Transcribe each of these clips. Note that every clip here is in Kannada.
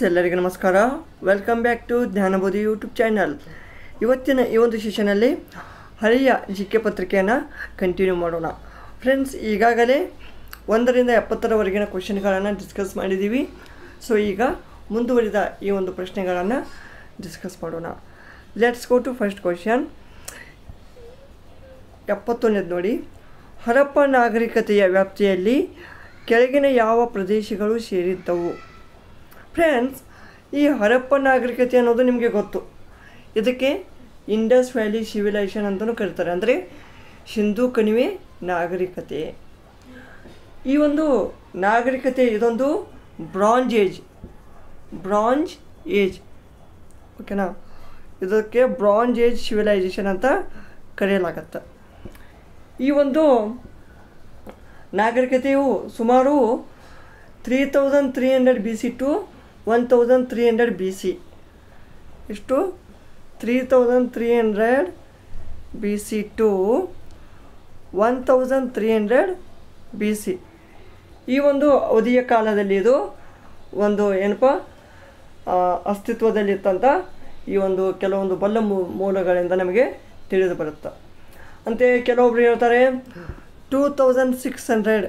ಫ್ರೆಂಡ್ಸ್ ಎಲ್ಲರಿಗೂ ನಮಸ್ಕಾರ welcome back to Dhyanabodhi YouTube channel ಇವತ್ತಿನ ಈ ಒಂದು ಸೆಷನಲ್ಲಿ ಹಳೆಯ ಜಿ ಪತ್ರಿಕೆಯನ್ನು ಕಂಟಿನ್ಯೂ ಮಾಡೋಣ ಫ್ರೆಂಡ್ಸ್ ಈಗಾಗಲೇ ಒಂದರಿಂದ ಎಪ್ಪತ್ತರವರೆಗಿನ ಕ್ವಶನ್ಗಳನ್ನು ಡಿಸ್ಕಸ್ ಮಾಡಿದ್ದೀವಿ ಸೊ ಈಗ ಮುಂದುವರಿದ ಈ ಒಂದು ಪ್ರಶ್ನೆಗಳನ್ನು ಡಿಸ್ಕಸ್ ಮಾಡೋಣ let's go to first question ಎಪ್ಪತ್ತೊಂದನೇದು ನೋಡಿ ಹರಪ್ಪ ನಾಗರಿಕತೆಯ ವ್ಯಾಪ್ತಿಯಲ್ಲಿ ಕೆಳಗಿನ ಯಾವ ಪ್ರದೇಶಗಳು ಸೇರಿದ್ದವು ಫ್ರೆಂಡ್ಸ್ ಈ ಹರಪ್ಪ ನಾಗರಿಕತೆ ಅನ್ನೋದು ನಿಮಗೆ ಗೊತ್ತು ಇದಕ್ಕೆ ಇಂಡಸ್ ವ್ಯಾಲಿ ಸಿವಿಲೈಸೇಷನ್ ಅಂತಲೂ ಕರೀತಾರೆ ಅಂದರೆ ಸಿಂಧೂ ಕಣಿವೆ ನಾಗರಿಕತೆ ಈ ಒಂದು ನಾಗರಿಕತೆ ಇದೊಂದು ಬ್ರಾಂಜ್ ಏಜ್ ಬ್ರಾಂಜ್ ಏಜ್ ಓಕೆನಾ ಇದಕ್ಕೆ ಬ್ರಾಂಜ್ ಏಜ್ ಸಿವಿಲೈಸೇಷನ್ ಅಂತ ಕರೆಯಲಾಗತ್ತೆ ಈ ಒಂದು ನಾಗರಿಕತೆಯು ಸುಮಾರು three thousand three hundred B C to one thousand three hundred B C ಇಷ್ಟು three thousand three hundred B C to one thousand three hundred B C ಈ ಒಂದು ಅವಧಿಯ ಕಾಲದಲ್ಲಿ ಇದು ಒಂದು ಏನಪ್ಪ ಅಸ್ತಿತ್ವದಲ್ಲಿತ್ತಂಥ ಈ ಒಂದು ಕೆಲವೊಂದು ಬಲ್ಲ ಮೂಲಗಳಿಂದ ನಮಗೆ ತಿಳಿದು ಬರುತ್ತೆ ಅಂತೆಯೇ ಕೆಲವೊಬ್ರು ಹೇಳ್ತಾರೆ two thousand six hundred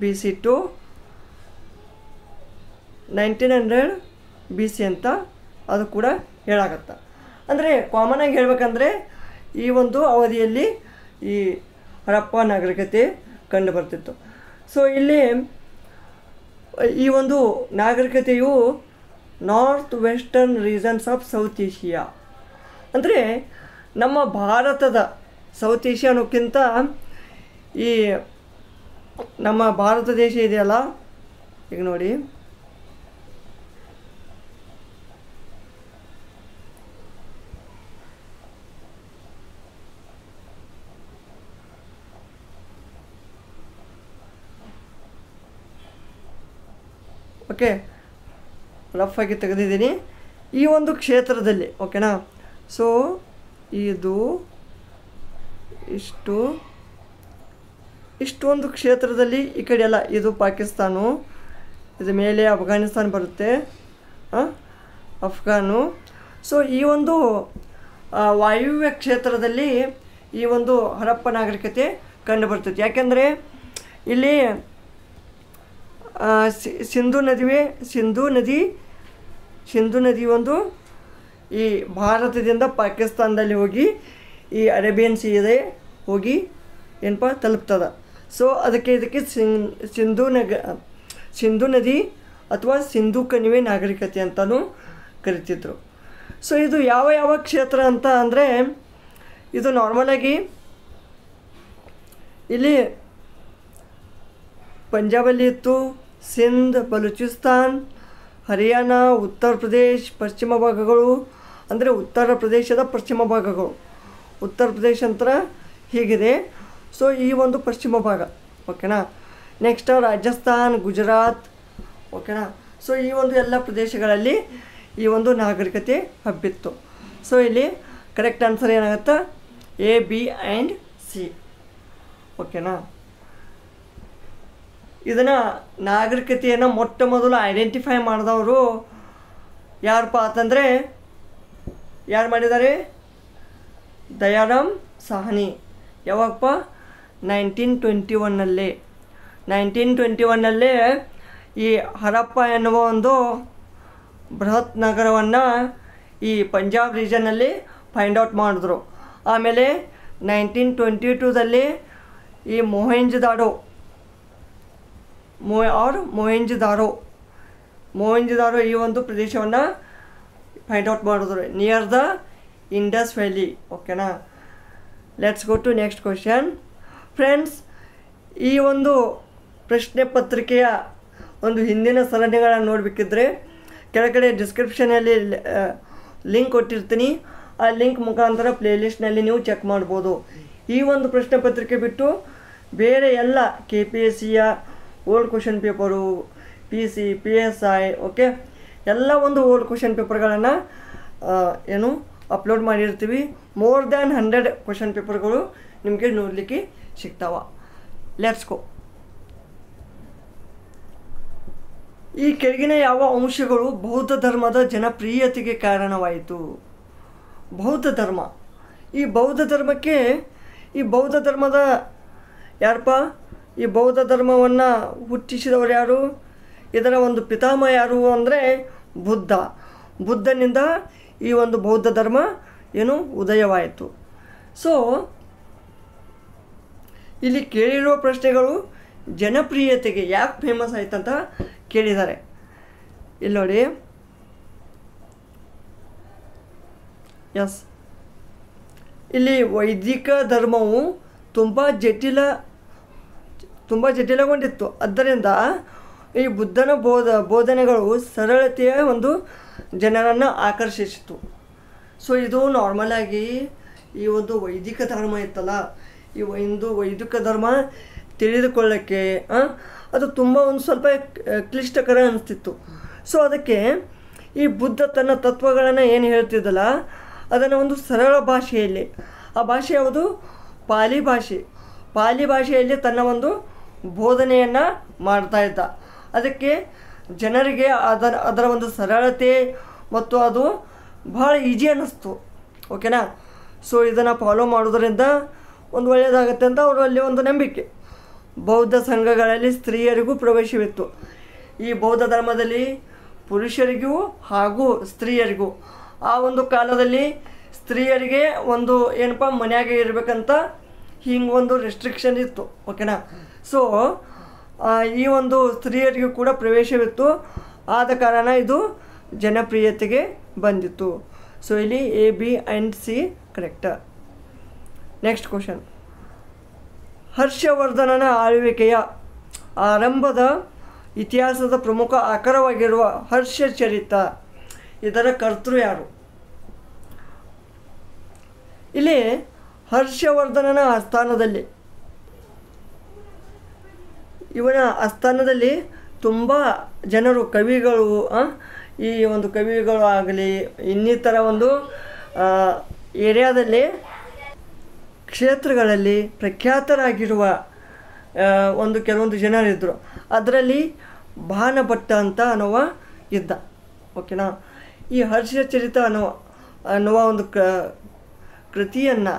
B C to nineteen hundred B C ಅಂತ ಅದು ಕೂಡ ಹೇಳಾಗತ್ತೆ ಅಂದರೆ ಆಗಿ ಹೇಳಬೇಕಂದ್ರೆ ಈ ಒಂದು ಅವಧಿಯಲ್ಲಿ ಈ ಹರಪ್ಪ ನಾಗರಿಕತೆ ಕಂಡು ಬರ್ತಿತ್ತು ಸೊ ಇಲ್ಲಿ ಈ ಒಂದು ನಾಗರಿಕತೆಯು north western reasons of South Asia ಅಂದರೆ ನಮ್ಮ ಭಾರತದ ಸೌತ್ ಏಷ್ಯಾನಕ್ಕಿಂತ ಈ ನಮ್ಮ ಭಾರತ ದೇಶ ಇದೆಯಲ್ಲ ಈಗ ನೋಡಿ ಓಕೆ ಆಗಿ ತೆಗೆದಿದ್ದೀನಿ ಈ ಒಂದು ಕ್ಷೇತ್ರದಲ್ಲಿ ಓಕೆನಾ ಸೊ ಇದು ಇಷ್ಟು ಇಷ್ಟೊಂದು ಕ್ಷೇತ್ರದಲ್ಲಿ ಈ ಕಡೆ ಎಲ್ಲ ಇದು ಪಾಕಿಸ್ತಾನು ಇದು ಮೇಲೆ ಅಫ್ಘಾನಿಸ್ತಾನ್ ಬರುತ್ತೆ ಅಫ್ಘಾನು ಸೊ ಈ ಒಂದು ವಾಯುವ್ಯ ಕ್ಷೇತ್ರದಲ್ಲಿ ಈ ಒಂದು ಹರಪ್ಪ ನಾಗರಿಕತೆ ಕಂಡುಬರ್ತೈತಿ ಯಾಕೆಂದರೆ ಇಲ್ಲಿ ಸಿಂಧು ನದಿವೆ ಸಿಂಧು ನದಿ ಸಿಂಧು ನದಿ ಒಂದು ಈ ಭಾರತದಿಂದ ಪಾಕಿಸ್ತಾನದಲ್ಲಿ ಹೋಗಿ ಈ ಅರೇಬಿಯನ್ ಸೀದೆ ಹೋಗಿ ಏನಪ್ಪ ತಲುಪ್ತದೆ ಸೊ ಅದಕ್ಕೆ ಇದಕ್ಕೆ ಸಿಂಧು ನಗ ಸಿಂಧು ನದಿ ಅಥವಾ ಸಿಂಧು ಕಣಿವೆ ನಾಗರಿಕತೆ ಅಂತಲೂ ಕರಿತಿದ್ರು ಸೊ ಇದು ಯಾವ ಯಾವ ಕ್ಷೇತ್ರ ಅಂತ ಅಂದರೆ ಇದು ನಾರ್ಮಲಾಗಿ ಇಲ್ಲಿ ಪಂಜಾಬಲ್ಲಿ ಇತ್ತು ಸಿಂಧ್ ಬಲೂಚಿಸ್ತಾನ್ ಹರಿಯಾಣ ಉತ್ತರ ಪ್ರದೇಶ್ ಪಶ್ಚಿಮ ಭಾಗಗಳು ಅಂದರೆ ಉತ್ತರ ಪ್ರದೇಶದ ಪಶ್ಚಿಮ ಭಾಗಗಳು ಉತ್ತರ ಪ್ರದೇಶ ಅಂತರ ಹೀಗಿದೆ ಸೊ ಈ ಒಂದು ಪಶ್ಚಿಮ ಭಾಗ ಓಕೆನಾ ನೆಕ್ಸ್ಟ್ ರಾಜಸ್ಥಾನ್ ಗುಜರಾತ್ ಓಕೆನಾ ಸೊ ಈ ಒಂದು ಎಲ್ಲ ಪ್ರದೇಶಗಳಲ್ಲಿ ಈ ಒಂದು ನಾಗರಿಕತೆ ಹಬ್ಬಿತ್ತು ಸೊ ಇಲ್ಲಿ ಕರೆಕ್ಟ್ ಆನ್ಸರ್ ಏನಾಗುತ್ತೆ ಎ ಬಿ ಆ್ಯಂಡ್ ಸಿ ಓಕೆನಾ ಇದನ್ನು ನಾಗರಿಕತೆಯನ್ನು ಮೊಟ್ಟ ಮೊದಲು ಐಡೆಂಟಿಫೈ ಮಾಡಿದವರು ಯಾರಪ್ಪ ಅಂತಂದರೆ ಯಾರು ಮಾಡಿದ್ದಾರೆ ದಯಾರಾಮ್ ಸಹನಿ ಯಾವಾಗಪ್ಪ ನೈನ್ಟೀನ್ ಟ್ವೆಂಟಿ ಒನ್ನಲ್ಲಿ ನೈನ್ಟೀನ್ ಟ್ವೆಂಟಿ ಒನ್ನಲ್ಲೇ ಈ ಹರಪ್ಪ ಎನ್ನುವ ಒಂದು ಬೃಹತ್ ನಗರವನ್ನು ಈ ಪಂಜಾಬ್ ರೀಜನ್ನಲ್ಲಿ ಫೈಂಡ್ ಔಟ್ ಮಾಡಿದ್ರು ಆಮೇಲೆ ನೈನ್ಟೀನ್ ಟ್ವೆಂಟಿ ಟೂದಲ್ಲಿ ಈ ಮೊಹೆಂಜ್ ದಾಡೋ ಮೊ ಆರ್ ಮೋಹಿಂಜದಾರೋ ಮೊಹೆಂಜದಾರೋ ಈ ಒಂದು ಪ್ರದೇಶವನ್ನು ಫೈಂಡ್ ಔಟ್ ಮಾಡಿದ್ರು ನಿಯರ್ ದ ಇಂಡಸ್ ವ್ಯಾಲಿ ಓಕೆನಾ let's go to next question friends ಈ ಒಂದು ಪ್ರಶ್ನೆ ಪತ್ರಿಕೆಯ ಒಂದು ಹಿಂದಿನ ಸಲಹೆಗಳನ್ನು ನೋಡಬೇಕಿದ್ರೆ ಕೆಳಗಡೆ ಡಿಸ್ಕ್ರಿಪ್ಷನಲ್ಲಿ ಲಿಂಕ್ ಕೊಟ್ಟಿರ್ತೀನಿ ಆ ಲಿಂಕ್ ಮುಖಾಂತರ ಪ್ಲೇಲಿಸ್ಟ್ನಲ್ಲಿ ನೀವು ಚೆಕ್ ಮಾಡ್ಬೋದು ಈ ಒಂದು ಪ್ರಶ್ನೆ ಪತ್ರಿಕೆ ಬಿಟ್ಟು ಬೇರೆ ಎಲ್ಲ ಕೆ ಪಿ ಎಸ್ ಸಿಯ old question paper P C P S I okay ಎಲ್ಲ ಒಂದು ಓಲ್ಡ್ ಕ್ವಶನ್ ಪೇಪರ್ಗಳನ್ನು ಏನು ಅಪ್ಲೋಡ್ ಮಾಡಿರ್ತೀವಿ ಮೋರ್ ದ್ಯಾನ್ ಹಂಡ್ರೆಡ್ ಕ್ವಶನ್ ಪೇಪರ್ಗಳು ನಿಮಗೆ ನೋಡಲಿಕ್ಕೆ ಸಿಗ್ತಾವ ಲೆಟ್ಸ್ ಗೋ ಈ ಕೆಳಗಿನ ಯಾವ ಅಂಶಗಳು ಬೌದ್ಧ ಧರ್ಮದ ಜನಪ್ರಿಯತೆಗೆ ಕಾರಣವಾಯಿತು ಬೌದ್ಧ ಧರ್ಮ ಈ ಬೌದ್ಧ ಧರ್ಮಕ್ಕೆ ಈ ಬೌದ್ಧ ಧರ್ಮದ ಯಾರಪ್ಪ ಈ ಬೌದ್ಧ ಧರ್ಮವನ್ನು ಹುಟ್ಟಿಸಿದವರು ಯಾರು ಇದರ ಒಂದು ಪಿತಾಮ ಯಾರು ಅಂದರೆ ಬುದ್ಧ ಬುದ್ಧನಿಂದ ಈ ಒಂದು ಬೌದ್ಧ ಧರ್ಮ ಏನು ಉದಯವಾಯಿತು ಸೊ ಇಲ್ಲಿ ಕೇಳಿರುವ ಪ್ರಶ್ನೆಗಳು ಜನಪ್ರಿಯತೆಗೆ ಯಾಕೆ ಫೇಮಸ್ ಅಂತ ಕೇಳಿದ್ದಾರೆ ಇಲ್ಲಿ ನೋಡಿ ಎಸ್ ಇಲ್ಲಿ ವೈದಿಕ ಧರ್ಮವು ತುಂಬ ಜಟಿಲ ತುಂಬ ಜಟಿಲಗೊಂಡಿತ್ತು ಆದ್ದರಿಂದ ಈ ಬುದ್ಧನ ಬೋಧ ಬೋಧನೆಗಳು ಸರಳತೆಯ ಒಂದು ಜನರನ್ನು ಆಕರ್ಷಿಸಿತು ಸೊ ಇದು ನಾರ್ಮಲಾಗಿ ಆಗಿ ಈ ಒಂದು ವೈದಿಕ ಧರ್ಮ ಇತ್ತಲ್ಲ ಈ ಒಂದು ವೈದಿಕ ಧರ್ಮ ತಿಳಿದುಕೊಳ್ಳೋಕ್ಕೆ ಅದು ತುಂಬ ಒಂದು ಸ್ವಲ್ಪ ಕ್ಲಿಷ್ಟಕರ ಅನಿಸ್ತಿತ್ತು ಸೊ ಅದಕ್ಕೆ ಈ ಬುದ್ಧ ತನ್ನ ತತ್ವಗಳನ್ನು ಏನು ಹೇಳ್ತಿದ್ದಲ್ಲ ಅದನ್ನು ಒಂದು ಸರಳ ಭಾಷೆಯಲ್ಲಿ ಆ ಭಾಷೆ ಯಾವುದು ಪಾಲಿ ಭಾಷೆ ಪಾಲಿ ಭಾಷೆಯಲ್ಲಿ ತನ್ನ ಒಂದು ಬೋಧನೆಯನ್ನು ಮಾಡ್ತಾ ಇದ್ದ ಅದಕ್ಕೆ ಜನರಿಗೆ ಅದರ ಅದರ ಒಂದು ಸರಳತೆ ಮತ್ತು ಅದು ಭಾಳ ಈಜಿ ಅನ್ನಿಸ್ತು ಓಕೆನಾ ಸೊ ಇದನ್ನು ಫಾಲೋ ಮಾಡೋದರಿಂದ ಒಂದು ಒಳ್ಳೆಯದಾಗುತ್ತೆ ಅಂತ ಅವರು ಅಲ್ಲಿ ಒಂದು ನಂಬಿಕೆ ಬೌದ್ಧ ಸಂಘಗಳಲ್ಲಿ ಸ್ತ್ರೀಯರಿಗೂ ಪ್ರವೇಶವಿತ್ತು ಈ ಬೌದ್ಧ ಧರ್ಮದಲ್ಲಿ ಪುರುಷರಿಗೂ ಹಾಗೂ ಸ್ತ್ರೀಯರಿಗೂ ಆ ಒಂದು ಕಾಲದಲ್ಲಿ ಸ್ತ್ರೀಯರಿಗೆ ಒಂದು ಏನಪ್ಪ ಮನೆಯಾಗೆ ಇರಬೇಕಂತ ಹಿಂಗೆ ಒಂದು ರೆಸ್ಟ್ರಿಕ್ಷನ್ ಇತ್ತು ಓಕೆನಾ ಸೊ ಈ ಒಂದು ಸ್ತ್ರೀಯರಿಗೂ ಕೂಡ ಪ್ರವೇಶವಿತ್ತು ಆದ ಕಾರಣ ಇದು ಜನಪ್ರಿಯತೆಗೆ ಬಂದಿತ್ತು ಸೊ ಇಲ್ಲಿ A B and C correct next question ಹರ್ಷವರ್ಧನನ ಆಳ್ವಿಕೆಯ ಆರಂಭದ ಇತಿಹಾಸದ ಪ್ರಮುಖ ಆಕರವಾಗಿರುವ ಹರ್ಷ ಚರಿತ ಇದರ ಕರ್ತೃ ಯಾರು ಇಲ್ಲಿ ಹರ್ಷವರ್ಧನನ ಸ್ಥಾನದಲ್ಲಿ ಇವನ ಆಸ್ಥಾನದಲ್ಲಿ ತುಂಬ ಜನರು ಕವಿಗಳು ಈ ಒಂದು ಕವಿಗಳು ಆಗಲಿ ಇನ್ನಿತರ ಒಂದು ಏರಿಯಾದಲ್ಲಿ ಕ್ಷೇತ್ರಗಳಲ್ಲಿ ಪ್ರಖ್ಯಾತರಾಗಿರುವ ಒಂದು ಕೆಲವೊಂದು ಜನರಿದ್ದರು ಅದರಲ್ಲಿ ಭಾನಭಟ್ಟ ಅಂತ ಅನ್ನುವ ಇದ್ದ ಓಕೆನಾ ಈ ಹರ್ಷಚರಿತ ಅನ್ನುವ ಅನ್ನುವ ಒಂದು ಕ ಕೃತಿಯನ್ನು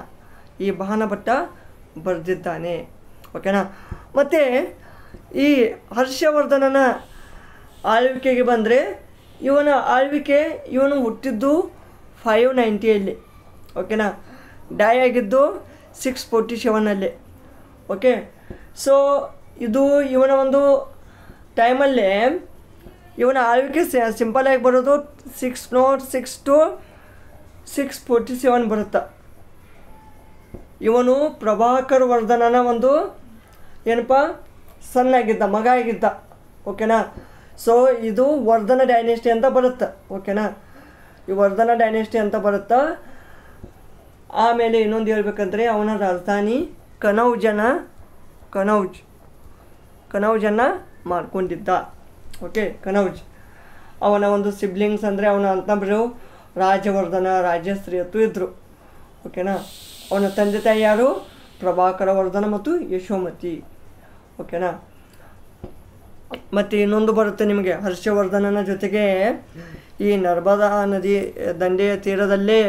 ಈ ಭಾನಭಟ್ಟ ಬರೆದಿದ್ದಾನೆ ಓಕೆನಾ ಮತ್ತು ಈ ಹರ್ಷವರ್ಧನನ ಆಳ್ವಿಕೆಗೆ ಬಂದರೆ ಇವನ ಆಳ್ವಿಕೆ ಇವನು ಹುಟ್ಟಿದ್ದು ಫೈವ್ ನೈಂಟಿಯಲ್ಲಿ ಓಕೆನಾ ಡೈ ಆಗಿದ್ದು ಸಿಕ್ಸ್ ಫೋರ್ಟಿ ಸೆವೆನಲ್ಲಿ ಓಕೆ ಸೊ ಇದು ಇವನ ಒಂದು ಟೈಮಲ್ಲೇ ಇವನ ಆಳ್ವಿಕೆ ಆಗಿ ಬರೋದು six nought six two six forty seven ಬರುತ್ತೆ ಇವನು ಪ್ರಭಾಕರ್ ವರ್ಧನನ ಒಂದು ಏನಪ್ಪ ಸಣ್ಣಾಗಿದ್ದ ಮಗ ಆಗಿದ್ದ ಓಕೆನಾ ಸೊ ಇದು ವರ್ಧನ ಡೈನೆಸ್ಟಿ ಅಂತ ಬರುತ್ತೆ ಓಕೆನಾ ಈ ವರ್ಧನ ಡೈನೆಸ್ಟಿ ಅಂತ ಬರುತ್ತೆ ಆಮೇಲೆ ಇನ್ನೊಂದು ಹೇಳ್ಬೇಕಂದ್ರೆ ಅವನ ರಾಜಧಾನಿ ಕನೌಜನ ಕನೌಜ್ ಕನೌಜನ ಮಾಡ್ಕೊಂಡಿದ್ದ ಓಕೆ ಕನೌಜ್ ಅವನ ಒಂದು ಸಿಬ್ಲಿಂಗ್ಸ್ ಅಂದರೆ ಅವನ ಅಂತಂಬರು ರಾಜವರ್ಧನ ರಾಜಶ್ರೀ ಅಂತೂ ಇದ್ದರು ಓಕೆನಾ ಅವನ ತಂದೆ ತಾಯಿ ಯಾರು ಪ್ರಭಾಕರ ವರ್ಧನ ಮತ್ತು ಯಶೋಮತಿ ಓಕೆನಾ ಮತ್ತು ಇನ್ನೊಂದು ಬರುತ್ತೆ ನಿಮಗೆ ಹರ್ಷವರ್ಧನನ ಜೊತೆಗೆ ಈ ನರ್ಮದಾ ನದಿ ದಂಡೆಯ ತೀರದಲ್ಲೇ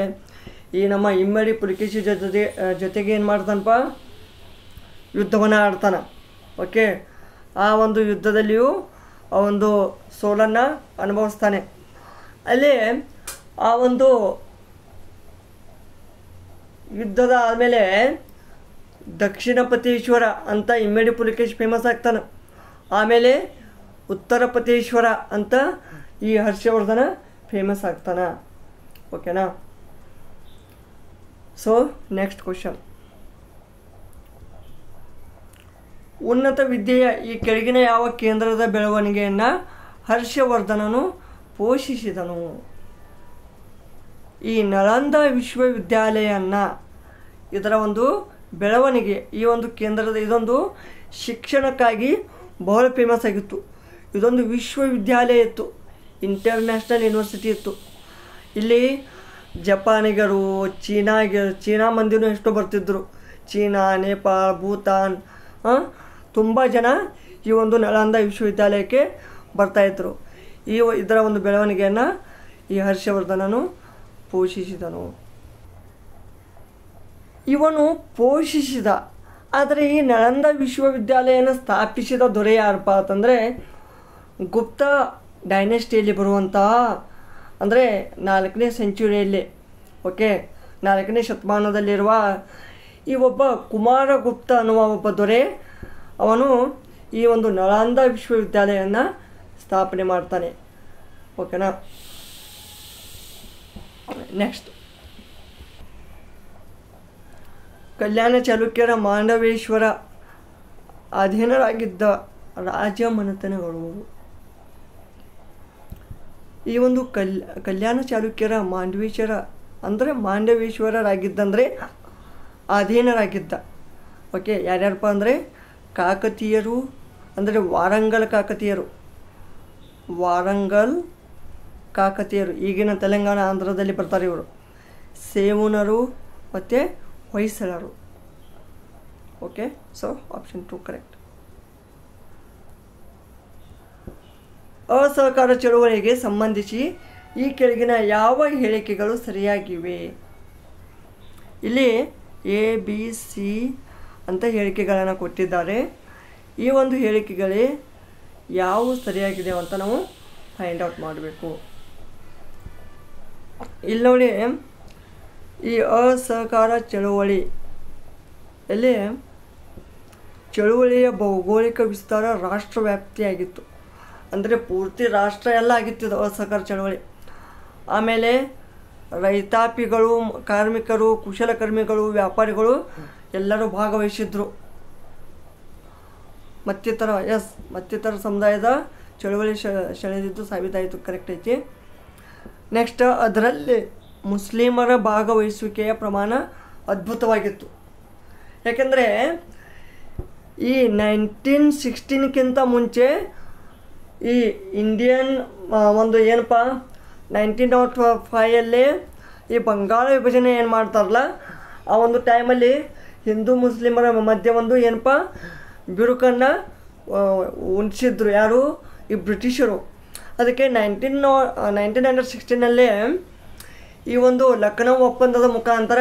ಈ ನಮ್ಮ ಇಮ್ಮಡಿ ಪುಲಿಕೇಶಿ ಜೊತೆ ಜೊತೆಗೆ ಏನು ಮಾಡ್ತಾನಪ್ಪ ಯುದ್ಧವನ್ನು ಆಡ್ತಾನೆ ಓಕೆ ಆ ಒಂದು ಯುದ್ಧದಲ್ಲಿಯೂ ಆ ಒಂದು ಸೋಲನ್ನು ಅನುಭವಿಸ್ತಾನೆ ಅಲ್ಲಿ ಆ ಒಂದು ಯುದ್ಧದ ಆದಮೇಲೆ ದಕ್ಷಿಣ ದಕ್ಷಿಣಪತೀಶ್ವರ ಅಂತ ಇಮ್ಮಡಿ ಪುಲಿಕೇಶ್ ಫೇಮಸ್ ಆಗ್ತಾನೆ ಆಮೇಲೆ ಪತೀಶ್ವರ ಅಂತ ಈ ಹರ್ಷವರ್ಧನ ಫೇಮಸ್ ಆಗ್ತಾನೆ ಓಕೆನಾ ಸೊ ನೆಕ್ಸ್ಟ್ ಕ್ವಶನ್ ಉನ್ನತ ವಿದ್ಯೆಯ ಈ ಕೆಳಗಿನ ಯಾವ ಕೇಂದ್ರದ ಬೆಳವಣಿಗೆಯನ್ನ ಹರ್ಷವರ್ಧನನು ಪೋಷಿಸಿದನು ಈ ನಳಂದ ವಿಶ್ವವಿದ್ಯಾಲಯನ ಇದರ ಒಂದು ಬೆಳವಣಿಗೆ ಈ ಒಂದು ಕೇಂದ್ರದ ಇದೊಂದು ಶಿಕ್ಷಣಕ್ಕಾಗಿ ಬಹಳ ಫೇಮಸ್ ಆಗಿತ್ತು ಇದೊಂದು ವಿಶ್ವವಿದ್ಯಾಲಯ ಇತ್ತು ಇಂಟರ್ನ್ಯಾಷನಲ್ ಯೂನಿವರ್ಸಿಟಿ ಇತ್ತು ಇಲ್ಲಿ ಜಪಾನಿಗರು ಚೀನಾಗೆ ಚೀನಾ ಮಂದಿನೂ ಎಷ್ಟೋ ಬರ್ತಿದ್ದರು ಚೀನಾ ನೇಪಾಳ ಭೂತಾನ್ ತುಂಬ ಜನ ಈ ಒಂದು ನಳಂದ ವಿಶ್ವವಿದ್ಯಾಲಯಕ್ಕೆ ಬರ್ತಾಯಿದ್ರು ಈ ಇದರ ಒಂದು ಬೆಳವಣಿಗೆಯನ್ನು ಈ ಹರ್ಷವರ್ಧನನು ಪೋಷಿಸಿದನು ಇವನು ಪೋಷಿಸಿದ ಆದರೆ ಈ ನಳಂದ ವಿಶ್ವವಿದ್ಯಾಲಯನ ಸ್ಥಾಪಿಸಿದ ದೊರೆ ಯಾರಪ್ಪ ಅಂತಂದರೆ ಗುಪ್ತ ಡೈನೆಸ್ಟಿಯಲ್ಲಿ ಬರುವಂತಹ ಅಂದರೆ ನಾಲ್ಕನೇ ಸೆಂಚುರಿಯಲ್ಲಿ ಓಕೆ ನಾಲ್ಕನೇ ಶತಮಾನದಲ್ಲಿರುವ ಈ ಒಬ್ಬ ಕುಮಾರಗುಪ್ತ ಅನ್ನುವ ಒಬ್ಬ ದೊರೆ ಅವನು ಈ ಒಂದು ನಳಂದ ವಿಶ್ವವಿದ್ಯಾಲಯವನ್ನು ಸ್ಥಾಪನೆ ಮಾಡ್ತಾನೆ ಓಕೆನಾ ನೆಕ್ಸ್ಟ್ ಕಲ್ಯಾಣ ಚಾಲುಕ್ಯರ ಮಾಂಡವೇಶ್ವರ ಅಧೀನರಾಗಿದ್ದ ರಾಜ ಮನೆತನಗಳು ಈ ಒಂದು ಕಲ್ ಕಲ್ಯಾಣ ಚಾಲುಕ್ಯರ ಮಾಂಡವೇಶ್ವರ ಅಂದರೆ ಮಾಂಡವೇಶ್ವರರಾಗಿದ್ದಂದರೆ ಅಧೀನರಾಗಿದ್ದ ಓಕೆ ಯಾರ್ಯಾರಪ್ಪ ಅಂದರೆ ಕಾಕತೀಯರು ಅಂದರೆ ವಾರಂಗಲ್ ಕಾಕತೀಯರು ವಾರಂಗಲ್ ಕಾಕತೀಯರು ಈಗಿನ ತೆಲಂಗಾಣ ಆಂಧ್ರದಲ್ಲಿ ಬರ್ತಾರೆ ಇವರು ಸೇವುನರು ಮತ್ತು ಹೊಯ್ಸಳರು okay so option two correct ಅಸಹಕಾರ ಚಳುವಳಿಗೆ ಸಂಬಂಧಿಸಿ ಈ ಕೆಳಗಿನ ಯಾವ ಹೇಳಿಕೆಗಳು ಸರಿಯಾಗಿವೆ ಇಲ್ಲಿ ಎ ಬಿ ಸಿ ಅಂತ ಹೇಳಿಕೆಗಳನ್ನು ಕೊಟ್ಟಿದ್ದಾರೆ ಈ ಒಂದು ಹೇಳಿಕೆಗಳೇ ಯಾವ ಸರಿಯಾಗಿದೆ ಅಂತ ನಾವು ಫೈಂಡ್ ಔಟ್ ಮಾಡಬೇಕು ಇಲ್ಲಿ ನೋಡಿ ಈ ಅಸಹಕಾರ ಚಳುವಳಿ ಅಲ್ಲಿ ಚಳುವಳಿಯ ಭೌಗೋಳಿಕ ವಿಸ್ತಾರ ರಾಷ್ಟ್ರ ವ್ಯಾಪ್ತಿಯಾಗಿತ್ತು ಅಂದರೆ ಪೂರ್ತಿ ರಾಷ್ಟ್ರ ಎಲ್ಲ ಆಗಿತ್ತಿದ್ದು ಅಸಹಕಾರ ಚಳುವಳಿ ಆಮೇಲೆ ರೈತಾಪಿಗಳು ಕಾರ್ಮಿಕರು ಕುಶಲಕರ್ಮಿಗಳು ವ್ಯಾಪಾರಿಗಳು ಎಲ್ಲರೂ ಭಾಗವಹಿಸಿದ್ರು ಮತ್ತಿತರ ಎಸ್ ಮತ್ತಿತರ ಸಮುದಾಯದ ಚಳುವಳಿ ಸೆಳೆದಿದ್ದು ಸಾಬೀತಾಯಿತು ಕರೆಕ್ಟ್ ಐತಿ ನೆಕ್ಸ್ಟ್ ಅದರಲ್ಲಿ ಮುಸ್ಲಿಮರ ಭಾಗವಹಿಸುವಿಕೆಯ ಪ್ರಮಾಣ ಅದ್ಭುತವಾಗಿತ್ತು ಯಾಕೆಂದರೆ ಈ ನೈನ್ಟೀನ್ ಸಿಕ್ಸ್ಟೀನ್ಕ್ಕಿಂತ ಮುಂಚೆ ಈ ಇಂಡಿಯನ್ ಒಂದು ಏನಪ್ಪ ನೈನ್ಟೀನ್ ನಾಟ್ ಫೈಯಲ್ಲೇ ಈ ಬಂಗಾಳ ವಿಭಜನೆ ಏನು ಮಾಡ್ತಾರಲ್ಲ ಆ ಒಂದು ಟೈಮಲ್ಲಿ ಹಿಂದೂ ಮುಸ್ಲಿಮರ ಮಧ್ಯೆ ಒಂದು ಏನಪ್ಪ ಬಿರುಕನ್ನು ಉಣಿಸಿದ್ರು ಯಾರು ಈ ಬ್ರಿಟಿಷರು ಅದಕ್ಕೆ ನೈನ್ಟೀನ್ ನೈನ್ಟೀನ್ ಹಂಡ್ರೆಡ್ ಸಿಕ್ಸ್ಟೀನಲ್ಲೇ ಈ ಒಂದು ಲಖನೌ ಒಪ್ಪಂದದ ಮುಖಾಂತರ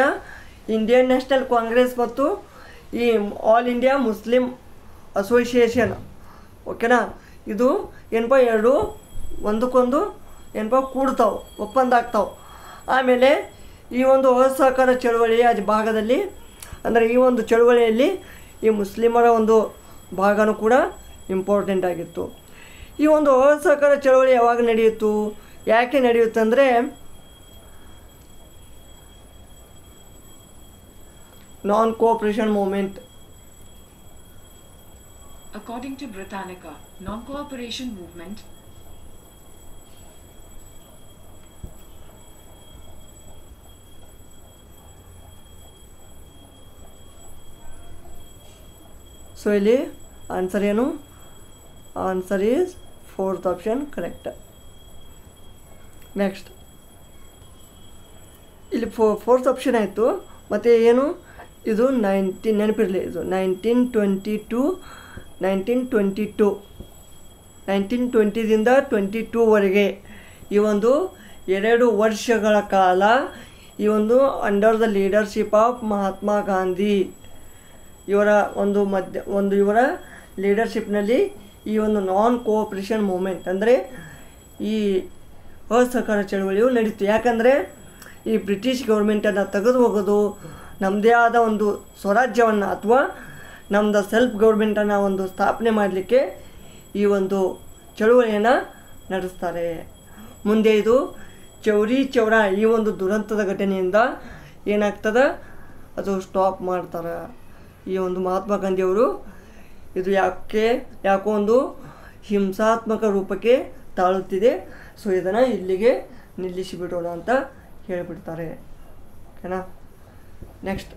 ಇಂಡಿಯನ್ ನ್ಯಾಷನಲ್ ಕಾಂಗ್ರೆಸ್ ಮತ್ತು ಈ ಆಲ್ ಇಂಡಿಯಾ ಮುಸ್ಲಿಂ ಅಸೋಸಿಯೇಷನ್ ಓಕೆನಾ ಇದು ಏನಪ್ಪ ಎರಡು ಒಂದಕ್ಕೊಂದು ಏನಪ್ಪ ಕೂಡ್ತಾವೆ ಒಪ್ಪಂದ ಆಗ್ತಾವೆ ಆಮೇಲೆ ಈ ಒಂದು ಅಸಹಕಾರ ಚಳುವಳಿಯ ಭಾಗದಲ್ಲಿ ಅಂದರೆ ಈ ಒಂದು ಚಳುವಳಿಯಲ್ಲಿ ಈ ಮುಸ್ಲಿಮರ ಒಂದು ಭಾಗನೂ ಕೂಡ ಇಂಪಾರ್ಟೆಂಟ್ ಆಗಿತ್ತು ಈ ಒಂದು ಅಸಹಕಾರ ಚಳುವಳಿ ಯಾವಾಗ ನಡೆಯಿತು ಯಾಕೆ ನಡೆಯುತ್ತಂದರೆ non cooperation movement. According to Britannica, non cooperation movement So ಇಲ್ಲಿ ಆನ್ಸರ್ ಏನು answer is fourth option correct next ಇಲ್ಲಿ ಫೋ ಫೋರ್ತ್ ಆಪ್ಷನ್ ಆಯಿತು ಮತ್ತು ಏನು ಇದು ನೈನ್ಟೀನ್ ನೆನಪಿರಲಿ ಇದು nineteen twenty two nineteen twenty two nineteen ಟ್ವೆಂಟಿದಿಂದ ಟ್ವೆಂಟಿ ಟೂವರೆಗೆ ಈ ಒಂದು ಎರಡು ವರ್ಷಗಳ ಕಾಲ ಈ ಒಂದು under the leadership of Mahatma Gandhi ಇವರ ಒಂದು ಮಧ್ಯ ಒಂದು ಇವರ ಲೀಡರ್ಶಿಪ್ನಲ್ಲಿ ಈ ಒಂದು ನಾನ್ ಕೋಆಪ್ರೇಷನ್ ಮೂಮೆಂಟ್ ಅಂದರೆ ಈ ಅಸಹಕಾರ ಚಳವಳಿಯು ನಡೀತು ಯಾಕಂದರೆ ಈ ಬ್ರಿಟಿಷ್ ಗೌರ್ಮೆಂಟನ್ನು ತೆಗೆದು ಹೋಗೋದು ನಮ್ಮದೇ ಆದ ಒಂದು ಸ್ವರಾಜ್ಯವನ್ನು ಅಥವಾ ನಮ್ಮದು ಸೆಲ್ಫ್ ಗೌರ್ಮೆಂಟನ್ನು ಒಂದು ಸ್ಥಾಪನೆ ಮಾಡಲಿಕ್ಕೆ ಈ ಒಂದು ಚಳುವಳಿಯನ್ನು ನಡೆಸ್ತಾರೆ ಮುಂದೆ ಇದು ಚೌರಿ ಚೌರ ಈ ಒಂದು ದುರಂತದ ಘಟನೆಯಿಂದ ಏನಾಗ್ತದೆ ಅದು ಸ್ಟಾಪ್ ಮಾಡ್ತಾರೆ ಈ ಒಂದು ಮಹಾತ್ಮ ಗಾಂಧಿಯವರು ಇದು ಯಾಕೆ ಯಾಕೋ ಒಂದು ಹಿಂಸಾತ್ಮಕ ರೂಪಕ್ಕೆ ತಾಳುತ್ತಿದೆ ಸೊ ಇದನ್ನು ಇಲ್ಲಿಗೆ ನಿಲ್ಲಿಸಿಬಿಡೋಣ ಅಂತ ಹೇಳಿಬಿಡ್ತಾರೆ ಓಕೆನಾ ನೆಕ್ಸ್ಟ್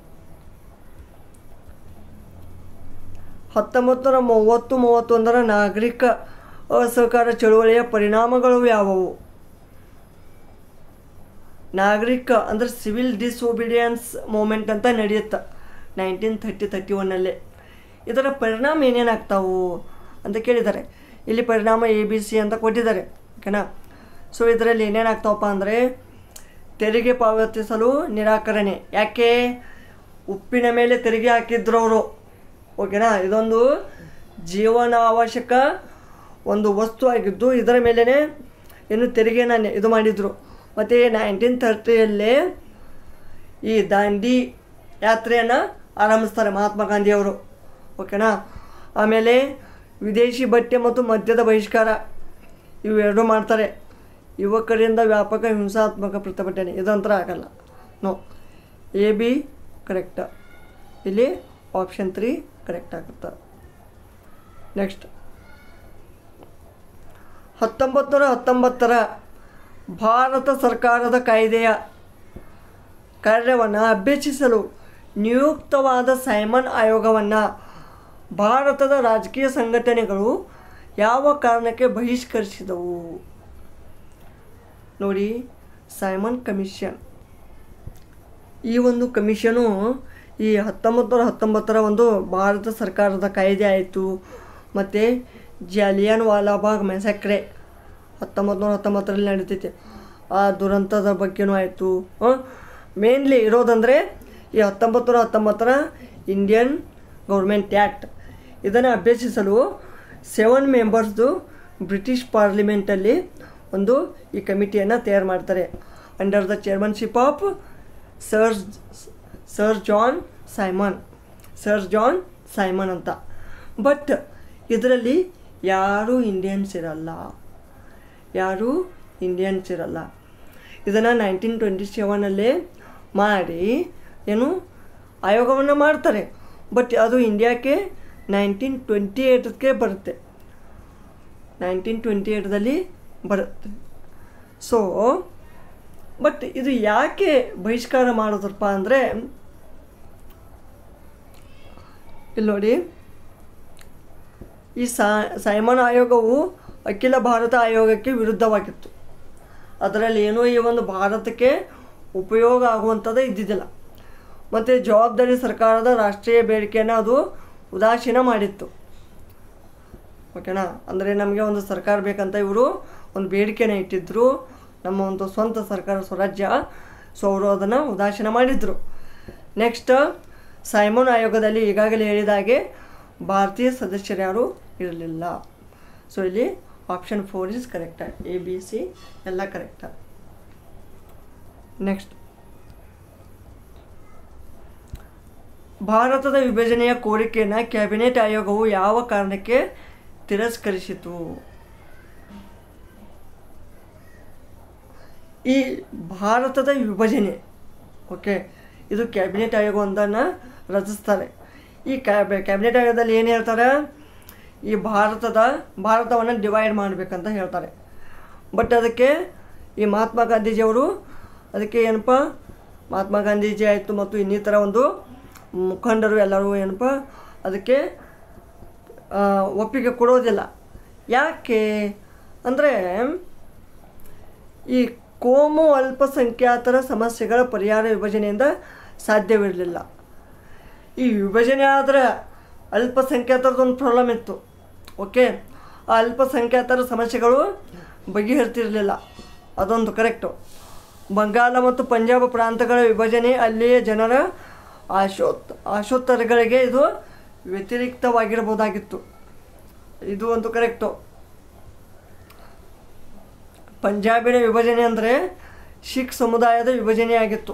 ಹತ್ತೊಂಬತ್ತು ಮೂವತ್ತು ಮೂವತ್ತೊಂದರ ನಾಗರಿಕ ಅಸಹಕಾರ ಚಳುವಳಿಯ ಪರಿಣಾಮಗಳು ಯಾವುವು ನಾಗರಿಕ ಅಂದರೆ ಸಿವಿಲ್ ಡಿಸ್ಒಬಿಡಿಯನ್ಸ್ ಮೂಮೆಂಟ್ ಅಂತ ನಡೆಯುತ್ತೆ ನೈನ್ಟೀನ್ ಥರ್ಟಿ ತರ್ಟಿ ಒನ್ನಲ್ಲಿ ಇದರ ಪರಿಣಾಮ ಏನೇನಾಗ್ತಾವು ಅಂತ ಕೇಳಿದ್ದಾರೆ ಇಲ್ಲಿ ಪರಿಣಾಮ ಎ ಬಿ ಸಿ ಅಂತ ಕೊಟ್ಟಿದ್ದಾರೆ ಓಕೆನಾ ಸೊ ಇದರಲ್ಲಿ ಏನೇನಾಗ್ತಾವಪ್ಪ ಅಂದರೆ ತೆರಿಗೆ ಪಾವತಿಸಲು ನಿರಾಕರಣೆ ಯಾಕೆ ಉಪ್ಪಿನ ಮೇಲೆ ತೆರಿಗೆ ಹಾಕಿದ್ರು ಅವರು ಓಕೆನಾ ಇದೊಂದು ಅವಶ್ಯಕ ಒಂದು ವಸ್ತು ಆಗಿದ್ದು ಇದರ ಮೇಲೇ ಏನು ತೆರಿಗೆನ ಇದು ಮಾಡಿದರು ಮತ್ತು ನೈನ್ಟೀನ್ ಥರ್ಟಿಯಲ್ಲೇ ಈ ದಾಂಡಿ ಯಾತ್ರೆಯನ್ನು ಆರಂಭಿಸ್ತಾರೆ ಮಹಾತ್ಮ ಗಾಂಧಿಯವರು ಓಕೆನಾ ಆಮೇಲೆ ವಿದೇಶಿ ಬಟ್ಟೆ ಮತ್ತು ಮದ್ಯದ ಬಹಿಷ್ಕಾರ ಇವೆರಡೂ ಮಾಡ್ತಾರೆ ಯುವಕರಿಂದ ವ್ಯಾಪಕ ಹಿಂಸಾತ್ಮಕ ಪ್ರತಿಭಟನೆ ಇದಂತರ ಆಗಲ್ಲ ನೋ ಎ ಬಿ ಕರೆಕ್ಟ್ ಇಲ್ಲಿ ಆಪ್ಷನ್ ತ್ರೀ ಕರೆಕ್ಟ್ ಆಗುತ್ತೆ ನೆಕ್ಸ್ಟ್ ಹತ್ತೊಂಬತ್ತು ನೂರ ಹತ್ತೊಂಬತ್ತರ ಭಾರತ ಸರ್ಕಾರದ ಕಾಯ್ದೆಯ ಕಾರ್ಯವನ್ನು ಅಭ್ಯಸಿಸಲು ನಿಯುಕ್ತವಾದ ಸೈಮನ್ ಆಯೋಗವನ್ನು ಭಾರತದ ರಾಜಕೀಯ ಸಂಘಟನೆಗಳು ಯಾವ ಕಾರಣಕ್ಕೆ ಬಹಿಷ್ಕರಿಸಿದವು ನೋಡಿ ಸೈಮನ್ ಕಮಿಷನ್ ಈ ಒಂದು ಕಮಿಷನು ಈ ಹತ್ತೊಂಬತ್ತು ನೂರ ಹತ್ತೊಂಬತ್ತರ ಒಂದು ಭಾರತ ಸರ್ಕಾರದ ಕಾಯ್ದೆ ಆಯಿತು ಮತ್ತು ಜಲಿಯನ್ ವಾಲಾಬಾಗ್ ಮೆಸಕ್ರೆ ಹತ್ತೊಂಬತ್ತು ನೂರ ಹತ್ತೊಂಬತ್ತರಲ್ಲಿ ನಡೀತೈತೆ ಆ ದುರಂತದ ಬಗ್ಗೆನೂ ಆಯಿತು ಮೇನ್ಲಿ ಇರೋದಂದರೆ ಈ ಹತ್ತೊಂಬತ್ತು ನೂರ ಹತ್ತೊಂಬತ್ತರ ಇಂಡಿಯನ್ ಗೌರ್ಮೆಂಟ್ ಆ್ಯಕ್ಟ್ ಇದನ್ನು ಅಭ್ಯಸಿಸಲು ಸೆವೆನ್ ಮೆಂಬರ್ಸ್ದು ಬ್ರಿಟಿಷ್ ಪಾರ್ಲಿಮೆಂಟಲ್ಲಿ ಒಂದು ಈ ಕಮಿಟಿಯನ್ನು ತಯಾರು ಮಾಡ್ತಾರೆ under the chairmanship of sir sir John Simon sir John Simon ಅಂತ ಬಟ್ ಇದರಲ್ಲಿ ಯಾರೂ ಇಂಡಿಯನ್ಸ್ ಇರಲ್ಲ ಯಾರೂ ಇಂಡಿಯನ್ಸ್ ಇರಲ್ಲ ಇದನ್ನು ನೈನ್ಟೀನ್ ಟ್ವೆಂಟಿ ಸೆವೆನಲ್ಲೇ ಮಾಡಿ ಏನು ಆಯೋಗವನ್ನು ಮಾಡ್ತಾರೆ ಬಟ್ ಅದು ಇಂಡಿಯಾಕ್ಕೆ ನೈನ್ಟೀನ್ ಟ್ವೆಂಟಿ ಏಟ್ಗೆ ಬರುತ್ತೆ ನೈನ್ಟೀನ್ ಟ್ವೆಂಟಿ ಏಟ್ದಲ್ಲಿ ಬರುತ್ತೆ ಸೊ ಬಟ್ ಇದು ಯಾಕೆ ಬಹಿಷ್ಕಾರ ಮಾಡೋದ್ರಪ್ಪ ಅಂದರೆ ಇಲ್ಲಿ ನೋಡಿ ಈ ಸೈಮನ್ ಆಯೋಗವು ಅಖಿಲ ಭಾರತ ಆಯೋಗಕ್ಕೆ ವಿರುದ್ಧವಾಗಿತ್ತು ಅದರಲ್ಲಿ ಏನೋ ಈ ಒಂದು ಭಾರತಕ್ಕೆ ಉಪಯೋಗ ಆಗುವಂಥದ್ದು ಇದ್ದಿದ್ದಿಲ್ಲ ಮತ್ತು ಜವಾಬ್ದಾರಿ ಸರ್ಕಾರದ ರಾಷ್ಟ್ರೀಯ ಬೇಡಿಕೆಯನ್ನು ಅದು ಉದಾಸೀನ ಮಾಡಿತ್ತು ಓಕೆನಾ ಅಂದರೆ ನಮಗೆ ಒಂದು ಸರ್ಕಾರ ಬೇಕಂತ ಇವರು ಒಂದು ಬೇಡಿಕೆನ ಇಟ್ಟಿದ್ದರು ನಮ್ಮ ಒಂದು ಸ್ವಂತ ಸರ್ಕಾರ ಸ್ವರಾಜ್ಯ ಸೊ ಅವರು ಅದನ್ನು ಉದಾಸೀನ ಮಾಡಿದರು ನೆಕ್ಸ್ಟ್ ಸೈಮನ್ ಆಯೋಗದಲ್ಲಿ ಈಗಾಗಲೇ ಹೇಳಿದ ಹಾಗೆ ಭಾರತೀಯ ಸದಸ್ಯರು ಯಾರು ಇರಲಿಲ್ಲ ಸೊ ಇಲ್ಲಿ option four is correct A B C ಎಲ್ಲ ಕರೆಕ್ಟ ನೆಕ್ಸ್ಟ್ ಭಾರತದ ವಿಭಜನೆಯ ಕೋರಿಕೆಯನ್ನು ಕ್ಯಾಬಿನೆಟ್ ಆಯೋಗವು ಯಾವ ಕಾರಣಕ್ಕೆ ತಿರಸ್ಕರಿಸಿತು ಈ ಭಾರತದ ವಿಭಜನೆ ಓಕೆ ಇದು ಕ್ಯಾಬಿನೆಟ್ ಆಯೋಗವೊಂದನ್ನು ರಚಿಸ್ತಾರೆ ಈ ಕ್ಯಾಬಿನೆಟ್ ಆಯೋಗದಲ್ಲಿ ಏನು ಹೇಳ್ತಾರೆ ಈ ಭಾರತದ ಭಾರತವನ್ನು ಡಿವೈಡ್ ಮಾಡಬೇಕಂತ ಹೇಳ್ತಾರೆ ಬಟ್ ಅದಕ್ಕೆ ಈ ಮಹಾತ್ಮ ಗಾಂಧೀಜಿಯವರು ಅದಕ್ಕೆ ಏನಪ್ಪ ಮಹಾತ್ಮ ಗಾಂಧೀಜಿ ಆಯಿತು ಮತ್ತು ಇನ್ನಿತರ ಒಂದು ಮುಖಂಡರು ಎಲ್ಲರೂ ಏನಪ್ಪ ಅದಕ್ಕೆ ಒಪ್ಪಿಗೆ ಕೊಡೋದಿಲ್ಲ ಯಾಕೆ ಅಂದರೆ ಈ ಕೋಮು ಅಲ್ಪಸಂಖ್ಯಾತರ ಸಮಸ್ಯೆಗಳ ಪರಿಹಾರ ವಿಭಜನೆಯಿಂದ ಸಾಧ್ಯವಿರಲಿಲ್ಲ ಈ ವಿಭಜನೆ ಆದರೆ ಅಲ್ಪಸಂಖ್ಯಾತರದೊಂದು ಪ್ರಾಬ್ಲಮ್ ಇತ್ತು ಓಕೆ ಆ ಅಲ್ಪಸಂಖ್ಯಾತರ ಸಮಸ್ಯೆಗಳು ಬಗೆಹರಿತಿರಲಿಲ್ಲ ಅದೊಂದು ಕರೆಕ್ಟು ಬಂಗಾಳ ಮತ್ತು ಪಂಜಾಬ್ ಪ್ರಾಂತಗಳ ವಿಭಜನೆ ಅಲ್ಲಿಯೇ ಜನರ ಆಶೋತ್ ಆಶೋತ್ತರಗಳಿಗೆ ಇದು ವ್ಯತಿರಿಕ್ತವಾಗಿರ್ಬೋದಾಗಿತ್ತು ಇದು ಒಂದು ಕರೆಕ್ಟು ಪಂಜಾಬಿನ ವಿಭಜನೆ ಅಂದರೆ ಸಿಖ್ ಸಮುದಾಯದ ವಿಭಜನೆಯಾಗಿತ್ತು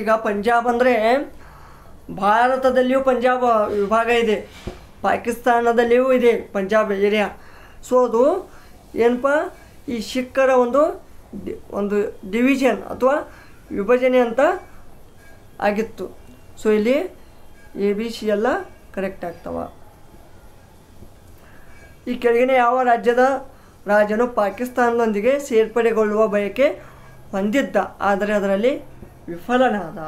ಈಗ ಪಂಜಾಬ್ ಅಂದರೆ ಭಾರತದಲ್ಲಿಯೂ ಪಂಜಾಬ್ ವಿಭಾಗ ಇದೆ ಪಾಕಿಸ್ತಾನದಲ್ಲಿಯೂ ಇದೆ ಪಂಜಾಬ್ ಏರಿಯಾ ಸೊ ಅದು ಏನಪ್ಪ ಈ ಸಿಖ್ಖರ ಒಂದು ಒಂದು ಡಿವಿಷನ್ ಅಥವಾ ವಿಭಜನೆ ಅಂತ ಆಗಿತ್ತು ಸೊ ಇಲ್ಲಿ ಎ ಬಿ ಸಿ ಎಲ್ಲ ಕರೆಕ್ಟ್ ಆಗ್ತವ ಈ ಕೆಳಗಿನ ಯಾವ ರಾಜ್ಯದ ರಾಜನು ಪಾಕಿಸ್ತಾನದೊಂದಿಗೆ ಸೇರ್ಪಡೆಗೊಳ್ಳುವ ಬಯಕೆ ಹೊಂದಿದ್ದ ಆದರೆ ಅದರಲ್ಲಿ ವಿಫಲನಾದ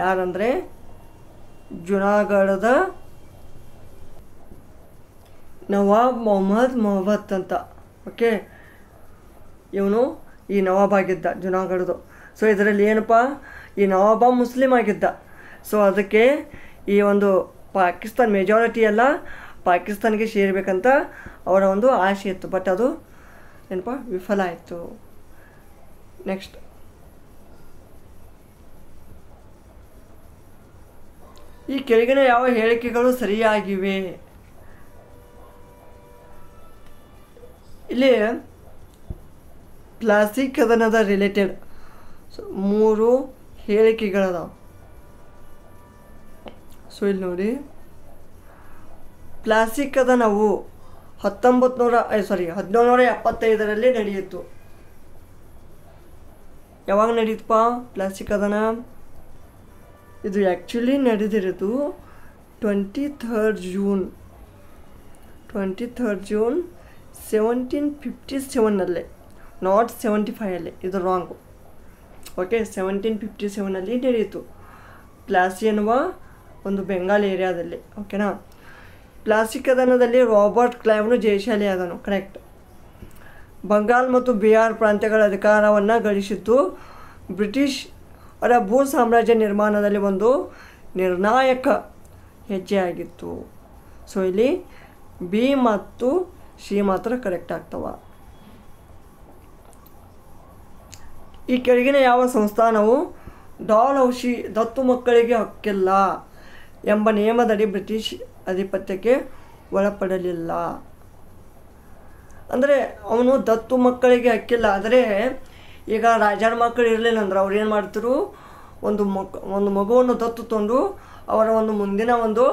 ಯಾರಂದರೆ ಜುನಾಗಢದ ನವಾಬ್ ಮೊಹಮ್ಮದ್ ಮೊಹಮ್ಮದ್ ಅಂತ ಓಕೆ ಇವನು ಈ ನವಾಬ್ ಆಗಿದ್ದ ಜುನಾಗಢದು ಸೊ ಇದರಲ್ಲಿ ಏನಪ್ಪ ಈ ನವಾಬ ಮುಸ್ಲಿಮ್ ಆಗಿದ್ದ ಸೊ ಅದಕ್ಕೆ ಈ ಒಂದು ಪಾಕಿಸ್ತಾನ್ ಮೆಜಾರಿಟಿ ಎಲ್ಲ ಪಾಕಿಸ್ತಾನಿಗೆ ಸೇರಬೇಕಂತ ಅವರ ಒಂದು ಆಸೆ ಇತ್ತು ಬಟ್ ಅದು ಏನಪ್ಪ ವಿಫಲ ಆಯಿತು ನೆಕ್ಸ್ಟ್ ಈ ಕೆಳಗಿನ ಯಾವ ಹೇಳಿಕೆಗಳು ಸರಿಯಾಗಿವೆ ಇಲ್ಲಿ ಪ್ಲಾಸ್ಟಿಕ್ ಕದನದ ರಿಲೇಟೆಡ್ ಸೊ ಮೂರು ಹೇಳಿಕೆಗಳದಾವೆ ಸೊ ಇಲ್ಲಿ ನೋಡಿ ಪ್ಲಾಸ್ಟಿಕ್ ನಾವು ಹತ್ತೊಂಬತ್ತು ನೂರ ಸಾರಿ ಹದಿನೇಳು ನೂರ ಎಪ್ಪತ್ತೈದರಲ್ಲಿ ನಡೆಯಿತು ಯಾವಾಗ ನಡೀತಪ್ಪ ಪ್ಲಾಸ್ಟಿಕ್ ಅದನ ಇದು ಆ್ಯಕ್ಚುಲಿ ನಡೆದಿರೋದು twenty third June twenty third June seventeen fifty ಸೆವೆನ್ನಲ್ಲೇ ನಾಟ್ ಸೆವೆಂಟಿ ಫೈವಲ್ಲೇ ಇದು ರಾಂಗು ಓಕೆ ಸೆವೆಂಟೀನ್ ಫಿಫ್ಟಿ ಸೆವೆನಲ್ಲಿ ನಡೆಯಿತು ಪ್ಲಾಸಿ ಎನ್ನುವ ಒಂದು ಬೆಂಗಾಲ್ ಏರಿಯಾದಲ್ಲಿ ಓಕೆನಾ ಪ್ಲಾಸ್ಟಿಕ್ ಕದನದಲ್ಲಿ ರಾಬರ್ಟ್ ಕ್ಲೈವ್ನು ಜಯಶಾಲಿ ಆದನು ಕರೆಕ್ಟ್ ಬಂಗಾಲ್ ಮತ್ತು ಬಿಹಾರ್ ಪ್ರಾಂತ್ಯಗಳ ಅಧಿಕಾರವನ್ನು ಗಳಿಸಿದ್ದು ಬ್ರಿಟಿಷ್ ಅವರ ಭೂ ಸಾಮ್ರಾಜ್ಯ ನಿರ್ಮಾಣದಲ್ಲಿ ಒಂದು ನಿರ್ಣಾಯಕ ಹೆಜ್ಜೆಯಾಗಿತ್ತು ಸೊ ಇಲ್ಲಿ ಬಿ ಮತ್ತು ಸಿ ಮಾತ್ರ ಕರೆಕ್ಟ್ ಆಗ್ತವ ಈ ಕೆಳಗಿನ ಯಾವ ಸಂಸ್ಥಾನವು ಡಾಲ್ ಔಷಿ ದತ್ತು ಮಕ್ಕಳಿಗೆ ಹಕ್ಕಿಲ್ಲ ಎಂಬ ನಿಯಮದಡಿ ಬ್ರಿಟಿಷ್ ಆಧಿಪತ್ಯಕ್ಕೆ ಒಳಪಡಲಿಲ್ಲ ಅಂದರೆ ಅವನು ದತ್ತು ಮಕ್ಕಳಿಗೆ ಅಕ್ಕಿಲ್ಲ ಆದರೆ ಈಗ ರಾಜರ ಮಕ್ಕಳು ಇರಲಿಲ್ಲ ಅಂದ್ರೆ ಅವ್ರು ಏನು ಮಾಡ್ತಿದ್ರು ಒಂದು ಮಕ್ ಒಂದು ಮಗುವನ್ನು ದತ್ತು ತಂದು ಅವರ ಒಂದು ಮುಂದಿನ ಒಂದು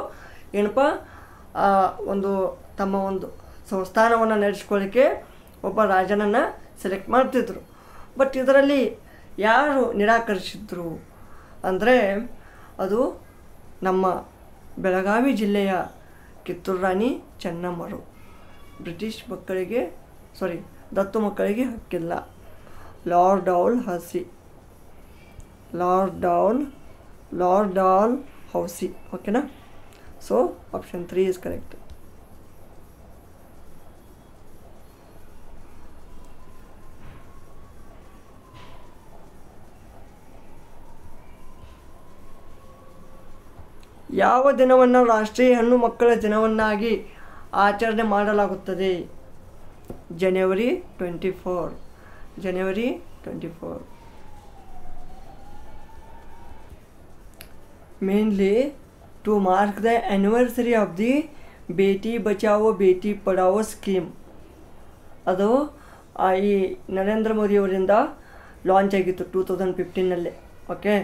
ಏನಪ್ಪ ಒಂದು ತಮ್ಮ ಒಂದು ಸಂಸ್ಥಾನವನ್ನು ನಡೆಸ್ಕೊಳ್ಳಿಕ್ಕೆ ಒಬ್ಬ ರಾಜನನ್ನು ಸೆಲೆಕ್ಟ್ ಮಾಡ್ತಿದ್ರು ಬಟ್ ಇದರಲ್ಲಿ ಯಾರು ನಿರಾಕರಿಸಿದ್ರು ಅಂದರೆ ಅದು ನಮ್ಮ ಬೆಳಗಾವಿ ಜಿಲ್ಲೆಯ ಕಿತ್ತೂರು ರಾಣಿ ಚೆನ್ನಮ್ಮರು ಬ್ರಿಟಿಷ್ ಮಕ್ಕಳಿಗೆ ಸಾರಿ ದತ್ತು ಮಕ್ಕಳಿಗೆ ಹಕ್ಕಿಲ್ಲ ಲಾರ್ಡ್ ಡೌಲ್ ಹಸಿ ಲಾರ್ಡ್ ಡೌಲ್ ಲಾರ್ಡ್ ಡೌಲ್ ಹೌಸಿ ಓಕೆನಾ so option three is correct ಯಾವ ದಿನವನ್ನು ರಾಷ್ಟ್ರೀಯ ಹೆಣ್ಣು ಮಕ್ಕಳ ದಿನವನ್ನಾಗಿ ಆಚರಣೆ ಮಾಡಲಾಗುತ್ತದೆ ಜನವರಿ ಟ್ವೆಂಟಿ ಫೋರ್ ಜನವರಿ twenty four mainly to mark the anniversary of the Beti Bachao Beti Padhao scheme ಅದು ಈ ನರೇಂದ್ರ ಮೋದಿಯವರಿಂದ ಲಾಂಚ್ ಆಗಿತ್ತು ಟೂ ತೌಸಂಡ್ ಫಿಫ್ಟೀನಲ್ಲಿ ಓಕೆ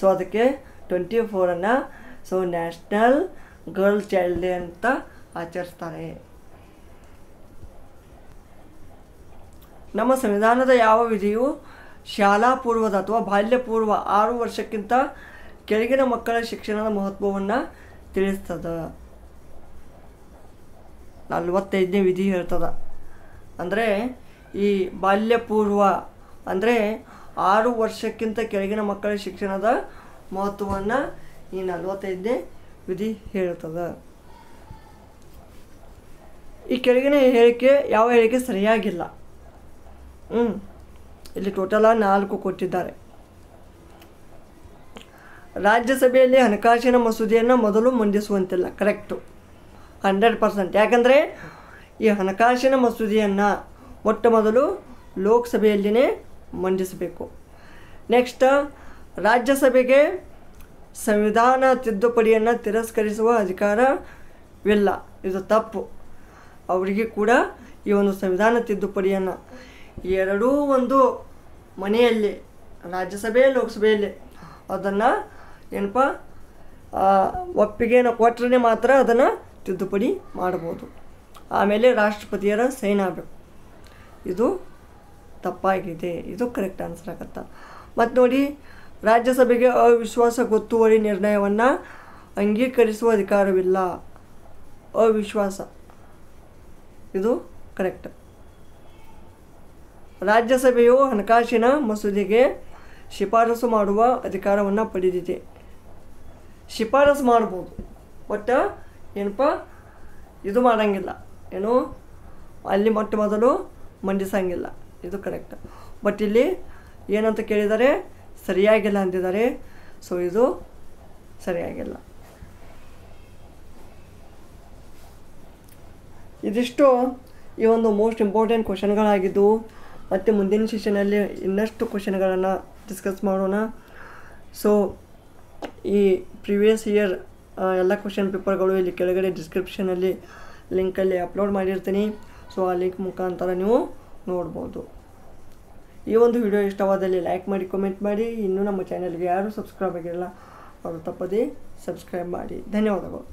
ಸೊ ಅದಕ್ಕೆ ಟ್ವೆಂಟಿ ಫೋರನ್ನು so national girl child day ಅಂತ ಆಚರಿಸ್ತಾರೆ ನಮ್ಮ ಸಂವಿಧಾನದ ಯಾವ ವಿಧಿಯು ಶಾಲಾ ಪೂರ್ವದ ಅಥವಾ ಬಾಲ್ಯ ಪೂರ್ವ ಆರು ವರ್ಷಕ್ಕಿಂತ ಕೆಳಗಿನ ಮಕ್ಕಳ ಶಿಕ್ಷಣದ ಮಹತ್ವವನ್ನು ತಿಳಿಸ್ತದ ನಲ್ವತ್ತೈದನೇ ವಿಧಿ ಹೇಳ್ತದ ಅಂದರೆ ಈ ಬಾಲ್ಯ ಪೂರ್ವ ಅಂದರೆ ಆರು ವರ್ಷಕ್ಕಿಂತ ಕೆಳಗಿನ ಮಕ್ಕಳ ಶಿಕ್ಷಣದ ಮಹತ್ವವನ್ನು ಈ ನಲವತ್ತೈದನೇ ವಿಧಿ ಹೇಳ್ತದೆ ಈ ಕೆಳಗಿನ ಹೇಳಿಕೆ ಯಾವ ಹೇಳಿಕೆ ಸರಿಯಾಗಿಲ್ಲ ಹ್ಞೂ ಇಲ್ಲಿ ಟೋಟಲ ನಾಲ್ಕು ಕೊಟ್ಟಿದ್ದಾರೆ ರಾಜ್ಯಸಭೆಯಲ್ಲಿ ಹಣಕಾಸಿನ ಮಸೂದೆಯನ್ನು ಮೊದಲು ಮಂಡಿಸುವಂತಿಲ್ಲ ಕರೆಕ್ಟು ಹಂಡ್ರೆಡ್ ಪರ್ಸೆಂಟ್ ಯಾಕಂದರೆ ಈ ಹಣಕಾಸಿನ ಮಸೂದೆಯನ್ನು ಮೊಟ್ಟ ಮೊದಲು ಲೋಕಸಭೆಯಲ್ಲಿನೇ ಮಂಡಿಸಬೇಕು ನೆಕ್ಸ್ಟ್ ರಾಜ್ಯಸಭೆಗೆ ಸಂವಿಧಾನ ತಿದ್ದುಪಡಿಯನ್ನು ತಿರಸ್ಕರಿಸುವ ಅಧಿಕಾರವಿಲ್ಲ ಇದು ತಪ್ಪು ಅವರಿಗೆ ಕೂಡ ಈ ಒಂದು ಸಂವಿಧಾನ ತಿದ್ದುಪಡಿಯನ್ನು ಎರಡೂ ಒಂದು ಮನೆಯಲ್ಲಿ ರಾಜ್ಯಸಭೆ ಲೋಕಸಭೆಯಲ್ಲಿ ಅದನ್ನು ಏನಪ್ಪ ಒಪ್ಪಿಗೆಯನ್ನು ಕೊಟ್ಟರೆ ಮಾತ್ರ ಅದನ್ನು ತಿದ್ದುಪಡಿ ಮಾಡ್ಬೋದು ಆಮೇಲೆ ರಾಷ್ಟ್ರಪತಿಯರ ಸೈನ್ ಆಗಬೇಕು ಇದು ತಪ್ಪಾಗಿದೆ ಇದು ಕರೆಕ್ಟ್ ಆನ್ಸರ್ ಆಗತ್ತ ಮತ್ತು ನೋಡಿ ರಾಜ್ಯಸಭೆಗೆ ಅವಿಶ್ವಾಸ ಗೊತ್ತುವಳಿ ನಿರ್ಣಯವನ್ನು ಅಂಗೀಕರಿಸುವ ಅಧಿಕಾರವಿಲ್ಲ ಅವಿಶ್ವಾಸ ಇದು ಕರೆಕ್ಟ್ ರಾಜ್ಯಸಭೆಯು ಹಣಕಾಸಿನ ಮಸೂದೆಗೆ ಶಿಫಾರಸು ಮಾಡುವ ಅಧಿಕಾರವನ್ನು ಪಡೆದಿದೆ ಶಿಫಾರಸು ಮಾಡ್ಬೋದು ಬಟ್ ಏನಪ್ಪ ಇದು ಮಾಡೋಂಗಿಲ್ಲ ಏನು ಅಲ್ಲಿ ಮೊಟ್ಟ ಮೊದಲು ಮಂಡಿಸಂಗಿಲ್ಲ ಇದು ಕರೆಕ್ಟ್ ಬಟ್ ಇಲ್ಲಿ ಏನಂತ ಕೇಳಿದರೆ ಸರಿಯಾಗಿಲ್ಲ ಅಂತಿದ್ದಾರೆ ಸೊ ಇದು ಸರಿಯಾಗಿಲ್ಲ ಇದಿಷ್ಟು ಈ ಒಂದು ಮೋಸ್ಟ್ ಇಂಪಾರ್ಟೆಂಟ್ ಕ್ವಶನ್ಗಳಾಗಿದ್ದು ಮತ್ತು ಮುಂದಿನ ಸೆಷನಲ್ಲಿ ಇನ್ನಷ್ಟು ಕ್ವಶನ್ಗಳನ್ನು ಡಿಸ್ಕಸ್ ಮಾಡೋಣ ಸೊ ಈ ಪ್ರಿವಿಯಸ್ ಇಯರ್ ಎಲ್ಲ ಕ್ವಶನ್ ಪೇಪರ್ಗಳು ಇಲ್ಲಿ ಕೆಳಗಡೆ ಡಿಸ್ಕ್ರಿಪ್ಷನಲ್ಲಿ ಲಿಂಕಲ್ಲಿ ಅಪ್ಲೋಡ್ ಮಾಡಿರ್ತೀನಿ ಸೊ ಆ ಲಿಂಕ್ ಮುಖಾಂತರ ನೀವು ನೋಡ್ಬೋದು ಈ ಒಂದು ವಿಡಿಯೋ ಇಷ್ಟವಾದಲ್ಲಿ ಲೈಕ್ ಮಾಡಿ ಕಮೆಂಟ್ ಮಾಡಿ ಇನ್ನೂ ನಮ್ಮ ಚಾನೆಲ್ಗೆ ಯಾರೂ ಸಬ್ಸ್ಕ್ರೈಬ್ ಆಗಿರಲ್ಲ ಅವರು ತಪ್ಪದೇ ಸಬ್ಸ್ಕ್ರೈಬ್ ಮಾಡಿ ಧನ್ಯವಾದಗಳು